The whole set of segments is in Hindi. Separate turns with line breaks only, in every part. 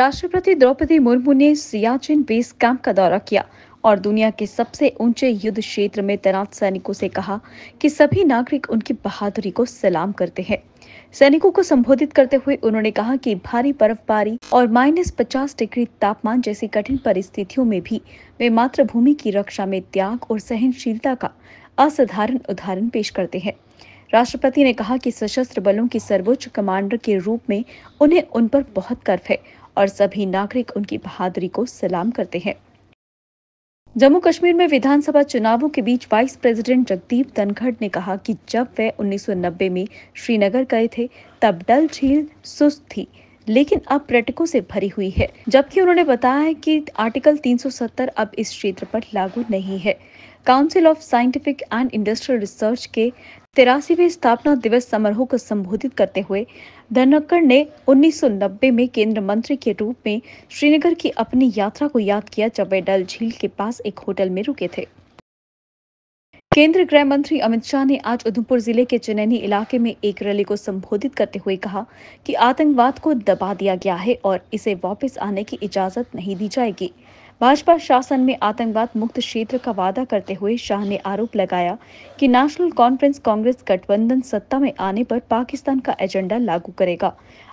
राष्ट्रपति द्रौपदी मुर्मू ने सियाचिन बेस कैंप का दौरा किया और दुनिया के सबसे ऊंचे युद्ध क्षेत्र में तैनात सैनिकों से कहा कि सभी नागरिक उनकी बहादुरी को सलाम करते हैं सैनिकों को संबोधित करते हुए उन्होंने कहा कि भारी बर्फबारी और माइनस पचास डिग्री तापमान जैसी कठिन परिस्थितियों में भी वे मातृभूमि की रक्षा में त्याग और सहनशीलता का असाधारण उदाहरण पेश करते हैं राष्ट्रपति ने कहा कि सशस्त्र बलों की सर्वोच्च कमांडर के रूप में उन्हें उन पर बहुत गर्व है और सभी नागरिक उनकी बहादुरी को सलाम करते हैं जम्मू कश्मीर में विधानसभा चुनावों के बीच वाइस प्रेसिडेंट जगदीप धनखड़ ने कहा कि जब वे 1990 में श्रीनगर गए थे तब डल झील सुस्त थी लेकिन अब पर्यटकों से भरी हुई है जबकि उन्होंने बताया कि आर्टिकल 370 अब इस क्षेत्र पर लागू नहीं है council of scientific and industrial research के तिरासीवे स्थापना दिवस समारोह को संबोधित करते हुए धनकर ने 1990 में केंद्र मंत्री के रूप में श्रीनगर की अपनी यात्रा को याद किया जब वे डल झील के पास एक होटल में रुके थे केंद्रीय गृह मंत्री अमित शाह ने आज उधमपुर जिले के चनैनी इलाके में एक रैली को संबोधित करते हुए कहा कि आतंकवाद को दबा दिया गया है और इसे वापस आने की इजाजत नहीं दी जाएगी भाजपा शासन में आतंकवाद मुक्त क्षेत्र का वादा करते हुए शाह ने आरोप लगाया कि नेशनल कॉन्फ्रेंस कांग्रेस गठबंधन सत्ता में आने पर पाकिस्तान का एजेंडा लागू करेगा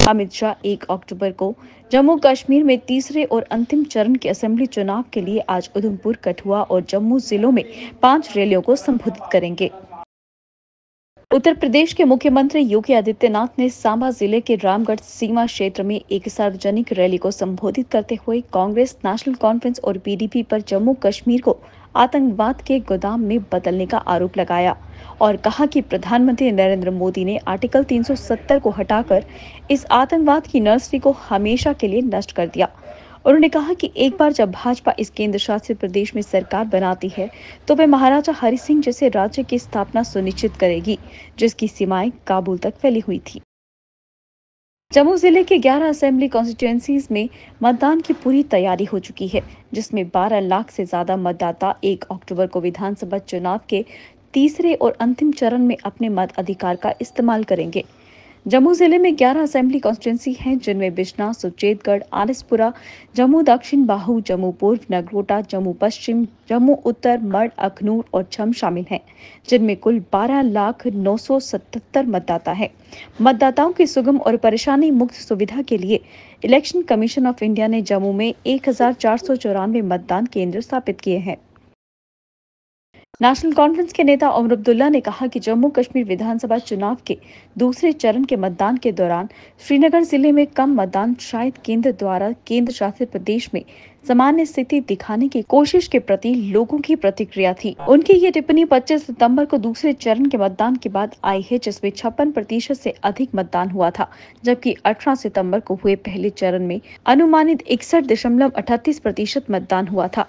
अमित शाह एक अक्टूबर को जम्मू कश्मीर में तीसरे और अंतिम चरण के असेंबली चुनाव के लिए आज उधमपुर कठुआ और जम्मू जिलों में पांच रैलियों को संबोधित करेंगे उत्तर प्रदेश के मुख्यमंत्री योगी आदित्यनाथ ने सांबा जिले के रामगढ़ सीमा क्षेत्र में एक सार्वजनिक रैली को संबोधित करते हुए कांग्रेस नेशनल कॉन्फ्रेंस और पीडीपी पर जम्मू कश्मीर को आतंकवाद के गोदाम में बदलने का आरोप लगाया और कहा कि प्रधानमंत्री नरेंद्र मोदी ने आर्टिकल 370 को हटाकर इस आतंकवाद की नर्सरी को हमेशा के लिए नष्ट कर दिया उन्होंने कहा कि एक बार जब भाजपा इस केंद्र शासित प्रदेश में सरकार बनाती है तो वे महाराजा हरि सिंह जैसे राज्य की स्थापना सुनिश्चित करेगी जिसकी सीमाएं काबुल तक फैली हुई थी जम्मू जिले के 11 असेंबली कॉन्स्टिट्युएंसीज में मतदान की पूरी तैयारी हो चुकी है जिसमें 12 लाख से ज्यादा मतदाता 1 अक्टूबर को विधानसभा चुनाव के तीसरे और अंतिम चरण में अपने मत अधिकार का इस्तेमाल करेंगे जम्मू जिले में 11 असेंबली कॉन्स्टिट्यूंसी हैं जिनमें बिश्ना सुचेतगढ़ आलिसपुरा जम्मू दक्षिण बाहू जम्मू पूर्व नगरोटा जम्मू पश्चिम जम्मू उत्तर मढ़ अखनूर और छम शामिल हैं जिनमें कुल बारह लाख नौ सौ सतहत्तर मतदाता है मतदाताओं की सुगम और परेशानी मुक्त सुविधा के लिए इलेक्शन कमीशन ऑफ इंडिया ने जम्मू में एक मतदान केंद्र स्थापित किए हैं नेशनल कॉन्फ्रेंस के नेता ओमर अब्दुल्ला ने कहा कि जम्मू कश्मीर विधानसभा चुनाव के दूसरे चरण के मतदान के दौरान श्रीनगर जिले में कम मतदान शायद केंद्र द्वारा केंद्र शासित प्रदेश में सामान्य स्थिति दिखाने की कोशिश के प्रति लोगों की प्रतिक्रिया थी उनकी ये टिप्पणी 25 सितंबर को दूसरे चरण के मतदान के बाद आई है जिसमें छप्पन प्रतिशत ऐसी अधिक मतदान हुआ था जबकि 18 सितंबर को हुए पहले चरण में अनुमानित इकसठ प्रतिशत मतदान हुआ था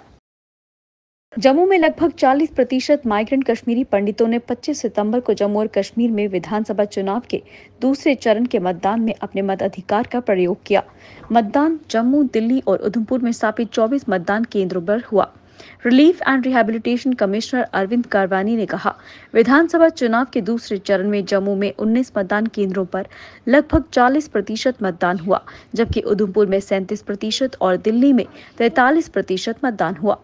जम्मू में लगभग 40 प्रतिशत माइग्रेंट कश्मीरी पंडितों ने 25 सितंबर को जम्मू और कश्मीर में विधानसभा चुनाव के दूसरे चरण के मतदान में अपने मताधिकार का प्रयोग किया मतदान जम्मू दिल्ली और उधमपुर में स्थापित 24 मतदान केंद्रों पर हुआ relief and rehabilitation commissioner Arvind Karwani ने कहा विधानसभा चुनाव के दूसरे चरण में जम्मू में 19 मतदान केंद्रों पर लगभग 40 प्रतिशत मतदान हुआ जबकि उधमपुर में सैंतीस प्रतिशत और दिल्ली में तैतालीस प्रतिशत मतदान हुआ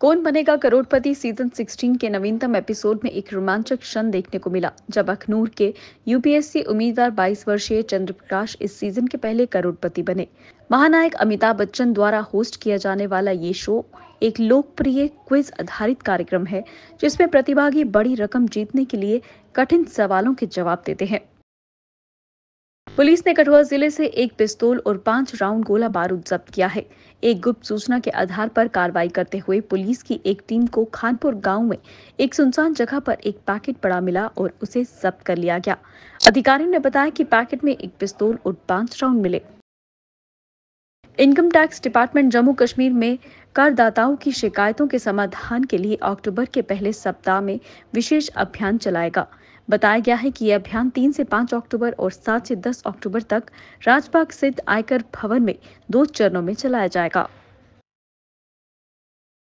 कौन बनेगा करोड़पति सीजन 16 के नवीनतम एपिसोड में एक रोमांचक क्षण देखने को मिला जब अखनूर के यूपीएससी उम्मीदवार 22 वर्षीय चंद्रप्रकाश इस सीजन के पहले करोड़पति बने महानायक अमिताभ बच्चन द्वारा होस्ट किया जाने वाला ये शो एक लोकप्रिय क्विज आधारित कार्यक्रम है जिसमें प्रतिभागी बड़ी रकम जीतने के लिए कठिन सवालों के जवाब देते हैं पुलिस ने कठुआ जिले से एक पिस्तौल और पांच राउंड गोला बारूद जब्त किया है एक गुप्त सूचना के आधार पर कार्रवाई करते हुए पुलिस की एक टीम को खानपुर गांव में एक सुनसान जगह पर एक पैकेट पड़ा मिला और उसे जब्त कर लिया गया अधिकारियों ने बताया कि पैकेट में एक पिस्तौल और पांच राउंड मिले income tax department Jammu Kashmir में करदाताओं की शिकायतों के समाधान के लिए अक्टूबर के पहले सप्ताह में विशेष अभियान चलाएगा बताया गया है कि यह अभियान तीन से पांच अक्टूबर और सात से दस अक्टूबर तक राजबाग स्थित आयकर भवन में दो चरणों में चलाया जाएगा